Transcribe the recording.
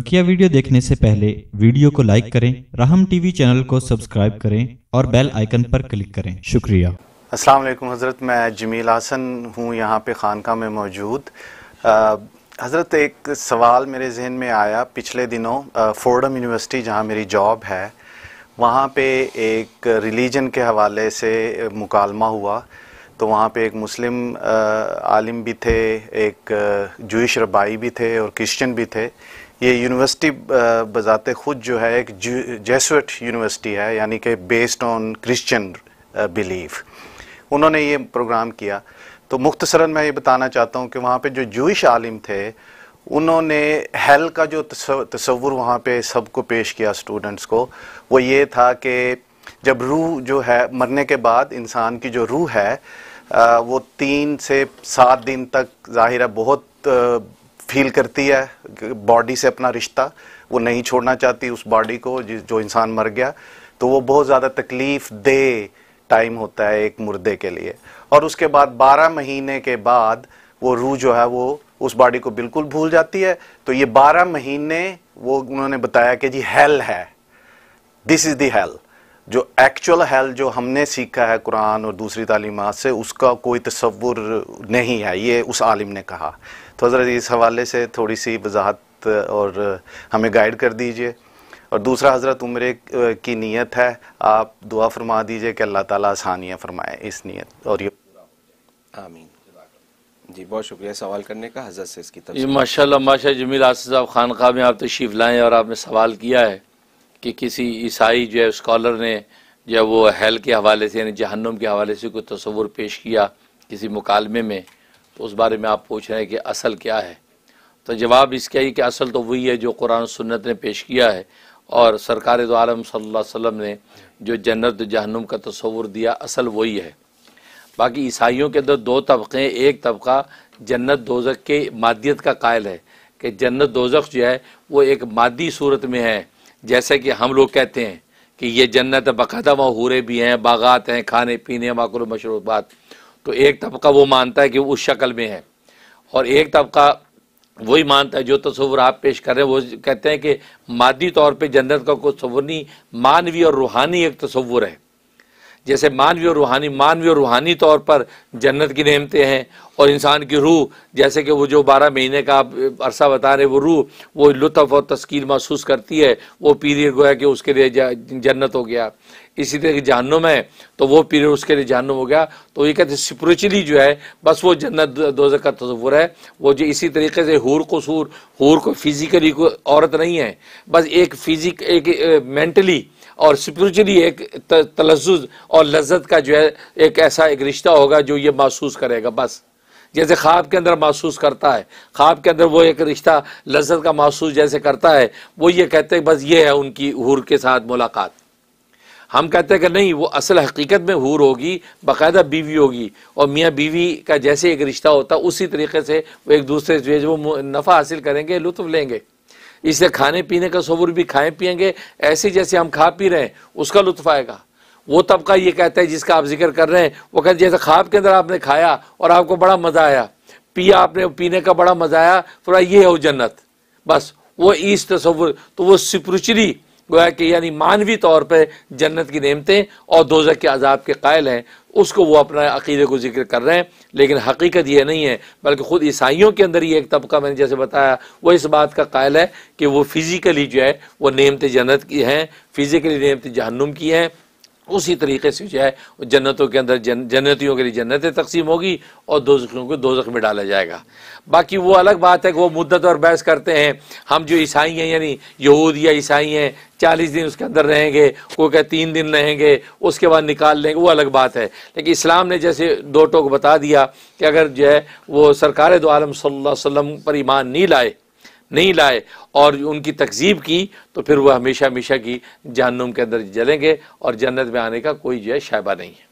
बकिया वीडियो देखने से पहले वीडियो को लाइक करें राहम टीवी चैनल को सब्सक्राइब करें और बेल आइकन पर क्लिक करें शुक्रिया अस्सलाम वालेकुम हज़रत मैं जमील हसन हूँ यहाँ पे खानका में मौजूद हज़रत एक सवाल मेरे जहन में आया पिछले दिनों फोर्डम यूनिवर्सिटी जहाँ मेरी जॉब है वहाँ पे एक रिलीजन के हवाले से मुकालमा हुआ तो वहाँ पे एक मुस्लिम आलिम भी थे एक जूश रबाई भी थे और क्रिश्चियन भी थे ये यूनिवर्सिटी बजाते खुद जो है एक जेसुट यूनिवर्सिटी है यानी कि बेस्ड ऑन क्रिश्चियन बिलीफ उन्होंने ये प्रोग्राम किया तो मुख्तसरा मैं ये बताना चाहता हूँ कि वहाँ पे जो जूश आलिम थे उन्होंने हेल का जो तस्वुर वहाँ पे सबको पेश किया स्टूडेंट्स को वो ये था कि जब रूह जो है मरने के बाद इंसान की जो रूह है आ, वो तीन से सात दिन तक ज़ाहिर है बहुत आ, फील करती है बॉडी से अपना रिश्ता वो नहीं छोड़ना चाहती उस बॉडी को जो इंसान मर गया तो वो बहुत ज़्यादा तकलीफ दे टाइम होता है एक मुर्दे के लिए और उसके बाद 12 महीने के बाद वो रूह जो है वो उस बॉडी को बिल्कुल भूल जाती है तो ये 12 महीने वो उन्होंने बताया कि जी हेल है दिस इज़ दी हेल जो एक्चुअल हेल जो हमने सीखा है कुरान और दूसरी तालीमत से उसका कोई तस्वुर नहीं है ये उस आलिम ने कहा तो हज़रत इस हवाले से थोड़ी सी वजाहत और हमें गाइड कर दीजिए और दूसरा हज़रत उम्र की नीयत है आप दुआ फरमा दीजिए कि अल्लाह ताला आसानियाँ फरमाए इस नीयत और ये आमीन जी बहुत शुक्रिया सवाल करने का हजरत से इसकी माशा माशा जमील आसफ़ खान खा में आप तशीफ़ लाएँ और आपने सवाल किया है कि किसी ईसाई जो है स्कॉलर ने जो वो हेल के हवाले से यानी जहन्नुम के हवाले से कोई तस्वुर पेश किया किसी मुकालमे में तो उस बारे में आप पूछ रहे हैं कि असल क्या है तो जवाब इसका ही कि असल तो वही है जो कुरान सुन्नत ने पेश किया है और सरकार तो आलम वसम ने जो जन्नत जहन्नुम का तस्वुर दिया असल वही है बाकी ईसाइयों के अंदर दो तबक़े एक तबका जन्नत दोजक के मादियत का कायल है कि जन्नत दोजक जो है वो एक मादी सूरत में है जैसे कि हम लोग कहते हैं कि ये जन्नत बकायदा वहाँ हूरे भी हैं बागात हैं खाने पीने माकुल मशरूबात तो एक तबका वो मानता है कि उस शक्ल में है और एक तबका वही मानता है जो तस्वुर आप पेश कर रहे हैं वो कहते हैं कि मादी तौर पे जन्नत का कोई तस्वुर नहीं मानवी और रूहानी एक तस्वुर है जैसे मानवीय और रूहानी मानवीय और रूहानी तौर पर जन्नत की नहमतें हैं और इंसान की रूह जैसे कि वो जो बारह महीने का आप अरसा बता रहे वो रूह वो लुत्फ़ और तस्कीन महसूस करती है वो पीरियड गोया कि उसके लिए जन्नत हो गया इसी तरह की जहन्नुम है तो वो पीरियड उसके लिए जहन्नुम हो गया तो ये कहते स्परिचुअली जो है बस वो जन्नत दो का तस्वुर है वो जो इसी तरीके से हूर को सूर हूर को फिज़िकली को औरत नहीं है बस एक फिज़िक एक मैंटली और स्परिचुअली एक तलज और लज्जत का जो है एक ऐसा एक रिश्ता होगा जो ये महसूस करेगा बस जैसे ख्वाब के अंदर महसूस करता है ख्वाब के अंदर वो एक रिश्ता लज्जत का महसूस जैसे करता है वो ये कहते हैं बस ये है उनकी हूर के साथ मुलाकात हम कहते हैं कि नहीं वो असल हकीकत में हूर होगी बाकायदा बीवी होगी और मियाँ बीवी का जैसे एक रिश्ता होता उसी तरीके से वो एक दूसरे से जो वो नफ़ा हासिल करेंगे लुत्फ लेंगे इसलिए खाने पीने का सबूर भी खाएं पियेंगे ऐसे जैसे हम खा पी रहे हैं उसका लुत्फ आएगा वो तबका ये कहता है जिसका आप जिक्र कर रहे हैं वो कहते जैसे ख्वाब के अंदर आपने खाया और आपको बड़ा मज़ा आया पिया आपने पीने का बड़ा मज़ा आया थोड़ा ये हो जन्नत बस वो ईस्ट तस्वुर तो वो स्परिचुअली गोया कि यानी मानवी तौर पर जन्नत की नेमतें और दोजक के अजाब के कायल हैं उसको वो अपना अकीदे को जिक्र कर रहे हैं लेकिन हकीकत यह नहीं है बल्कि ख़ुद ईसाइयों के अंदर ही एक तबका मैंने जैसे बताया वो इस बात का कायल है कि वो फिज़िकली जो है वो नेमतें जन्नत की हैं फिज़िकली नेमतें जहन्नुम की हैं उसी तरीके से जो है जन्नतों के अंदर जन, जन्नतियों के लिए जन्नतें तकसीम होगी और दो जख्मियों को दोजख में डाला जाएगा बाकी वो अलग बात है कि वो मुद्दत और बहस करते हैं हम जो ईसाई हैं यानी यहूद या ईसाई हैं चालीस दिन उसके अंदर रहेंगे वो कहे तीन दिन रहेंगे उसके बाद निकाल लेंगे वो अलग बात है लेकिन इस्लाम ने जैसे दो टोक बता दिया कि अगर जो है वो सरकार दो आलम सल्लल्लाहु पर ईमान नहीं लाए नहीं लाए और उनकी तकजीब की तो फिर वह हमेशा हमेशा की जहनुम के अंदर जलेंगे और जन्नत में आने का कोई जो है शायबा नहीं है